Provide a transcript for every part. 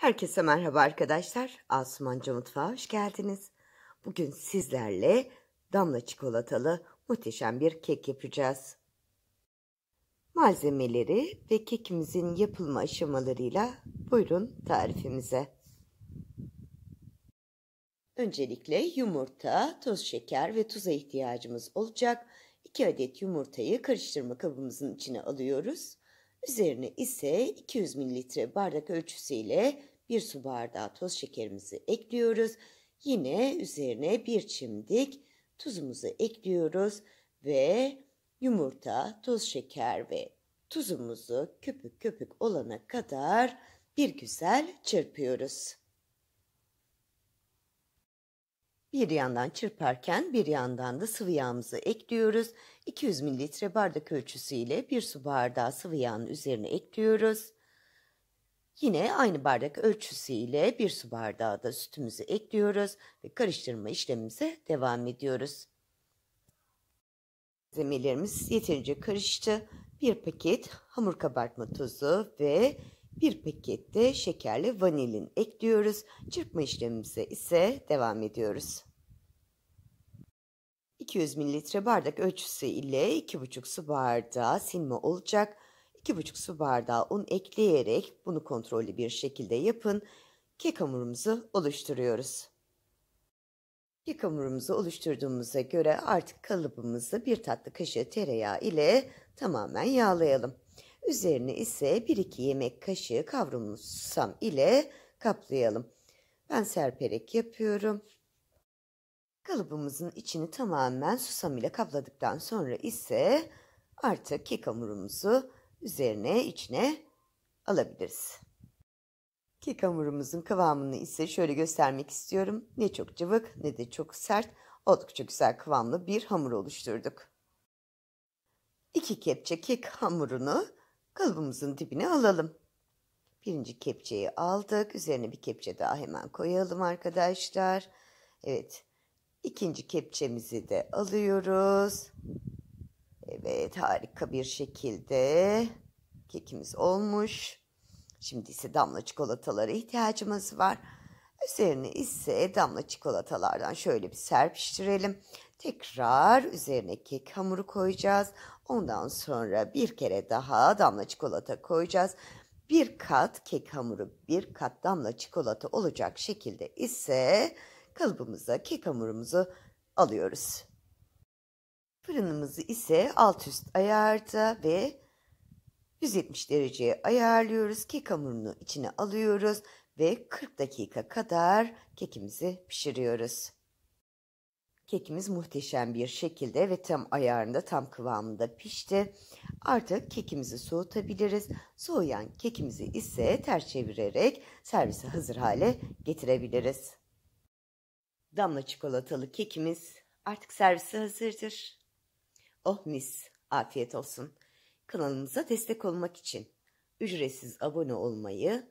Herkese merhaba arkadaşlar. Asumanca Mutfağı hoş geldiniz. Bugün sizlerle damla çikolatalı muhteşem bir kek yapacağız. Malzemeleri ve kekimizin yapılma aşamalarıyla buyurun tarifimize. Öncelikle yumurta, toz şeker ve tuza ihtiyacımız olacak. 2 adet yumurtayı karıştırma kabımızın içine alıyoruz. Üzerine ise 200 mililitre bardak ölçüsüyle bir su bardağı toz şekerimizi ekliyoruz. Yine üzerine bir çimdik tuzumuzu ekliyoruz ve yumurta, toz şeker ve tuzumuzu köpük köpük olana kadar bir güzel çırpıyoruz. Bir yandan çırparken bir yandan da sıvı yağımızı ekliyoruz. 200 ml bardak ölçüsüyle bir su bardağı sıvı yağın üzerine ekliyoruz. Yine aynı bardak ölçüsüyle bir su bardağı da sütümüzü ekliyoruz ve karıştırma işlemimize devam ediyoruz. Malzemelerimiz yeterince karıştı. Bir paket hamur kabartma tozu ve bir pakette şekerli vanilin ekliyoruz. Çırpma işlemimize ise devam ediyoruz. 200 mililitre bardak ölçüsü ile 2,5 su bardağı silme olacak. 2,5 su bardağı un ekleyerek bunu kontrollü bir şekilde yapın. Kek hamurumuzu oluşturuyoruz. Kek hamurumuzu oluşturduğumuza göre artık kalıbımızı bir tatlı kaşığı tereyağı ile tamamen yağlayalım. Üzerine ise bir iki yemek kaşığı kavrulmuş susam ile kaplayalım. Ben serperek yapıyorum. Kalıbımızın içini tamamen susam ile kapladıktan sonra ise artık kek hamurumuzu üzerine içine alabiliriz. Kek hamurumuzun kıvamını ise şöyle göstermek istiyorum. Ne çok cıvık ne de çok sert oldukça güzel kıvamlı bir hamur oluşturduk. İki kepçe kek hamurunu kalıbımızın dibine alalım. Birinci kepçeyi aldık. Üzerine bir kepçe daha hemen koyalım arkadaşlar. Evet. İkinci kepçemizi de alıyoruz. Evet harika bir şekilde kekimiz olmuş. Şimdi ise damla çikolatalara ihtiyacımız var. Üzerine ise damla çikolatalardan şöyle bir serpiştirelim. Tekrar üzerine kek hamuru koyacağız. Ondan sonra bir kere daha damla çikolata koyacağız. Bir kat kek hamuru, bir kat damla çikolata olacak şekilde ise kalıbımıza kek hamurumuzu alıyoruz. Fırınımızı ise alt üst ayarda ve 170 dereceye ayarlıyoruz. Kek hamurunu içine alıyoruz ve 40 dakika kadar kekimizi pişiriyoruz. Kekimiz muhteşem bir şekilde ve tam ayarında tam kıvamında pişti. Artık kekimizi soğutabiliriz. Soğuyan kekimizi ise ters çevirerek servise hazır hale getirebiliriz. Damla çikolatalı kekimiz artık servise hazırdır. Oh mis, afiyet olsun. Kanalımıza destek olmak için ücretsiz abone olmayı,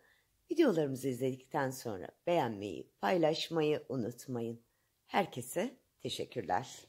Videolarımızı izledikten sonra beğenmeyi, paylaşmayı unutmayın. Herkese teşekkürler.